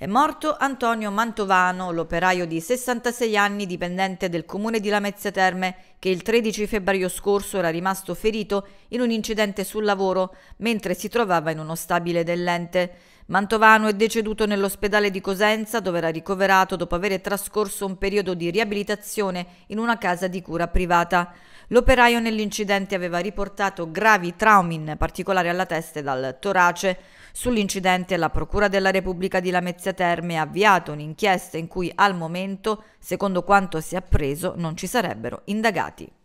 È morto Antonio Mantovano, l'operaio di 66 anni dipendente del comune di Lamezia Terme, che il 13 febbraio scorso era rimasto ferito in un incidente sul lavoro mentre si trovava in uno stabile dell'ente. Mantovano è deceduto nell'ospedale di Cosenza dove era ricoverato dopo aver trascorso un periodo di riabilitazione in una casa di cura privata. L'operaio nell'incidente aveva riportato gravi traumi, in particolare alla testa e dal torace. Sull'incidente la Procura della Repubblica di Lamezia Terme ha avviato un'inchiesta in cui al momento, secondo quanto si è appreso, non ci sarebbero indagati.